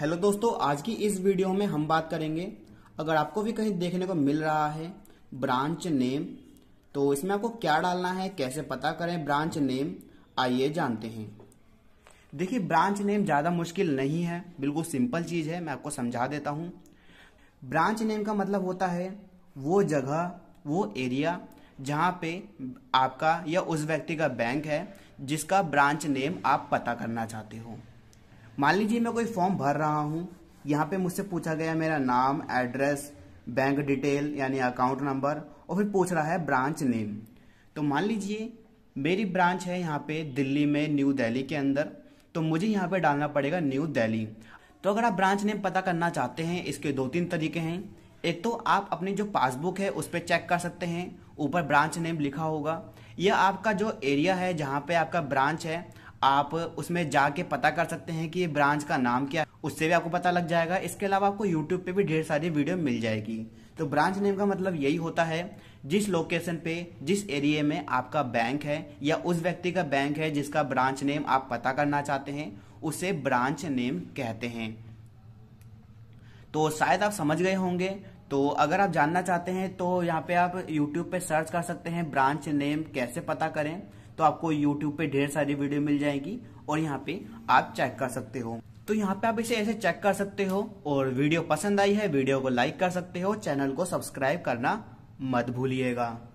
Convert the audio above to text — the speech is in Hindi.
हेलो दोस्तों आज की इस वीडियो में हम बात करेंगे अगर आपको भी कहीं देखने को मिल रहा है ब्रांच नेम तो इसमें आपको क्या डालना है कैसे पता करें ब्रांच नेम आइए जानते हैं देखिए ब्रांच नेम ज़्यादा मुश्किल नहीं है बिल्कुल सिंपल चीज़ है मैं आपको समझा देता हूँ ब्रांच नेम का मतलब होता है वो जगह वो एरिया जहाँ पे आपका या उस व्यक्ति का बैंक है जिसका ब्रांच नेम आप पता करना चाहते हो मान लीजिए मैं कोई फॉर्म भर रहा हूँ यहाँ पे मुझसे पूछा गया मेरा नाम एड्रेस बैंक डिटेल यानी अकाउंट नंबर और फिर पूछ रहा है ब्रांच नेम तो मान लीजिए मेरी ब्रांच है यहाँ पे दिल्ली में न्यू दिल्ली के अंदर तो मुझे यहाँ पे डालना पड़ेगा न्यू दिल्ली तो अगर आप ब्रांच नेम पता करना चाहते हैं इसके दो तीन तरीके हैं एक तो आप अपनी जो पासबुक है उस पर चेक कर सकते हैं ऊपर ब्रांच नेम लिखा होगा या आपका जो एरिया है जहाँ पे आपका ब्रांच है आप उसमें जाके पता कर सकते हैं कि ये ब्रांच का नाम क्या है उससे भी आपको पता लग जाएगा इसके अलावा आपको यूट्यूब पे भी ढेर सारी वीडियो मिल जाएगी तो ब्रांच नेम का मतलब यही होता है जिस लोकेशन पे जिस एरिया में आपका बैंक है या उस व्यक्ति का बैंक है जिसका ब्रांच नेम आप पता करना चाहते हैं उसे ब्रांच नेम कहते हैं तो शायद आप समझ गए होंगे तो अगर आप जानना चाहते हैं तो यहाँ पे आप YouTube पे सर्च कर सकते हैं ब्रांच नेम कैसे पता करें तो आपको यूट्यूब पे ढेर सारी वीडियो मिल जाएगी और यहाँ पे आप चेक कर सकते हो तो यहाँ पे आप इसे ऐसे चेक कर सकते हो और वीडियो पसंद आई है वीडियो को लाइक कर सकते हो चैनल को सब्सक्राइब करना मत भूलिएगा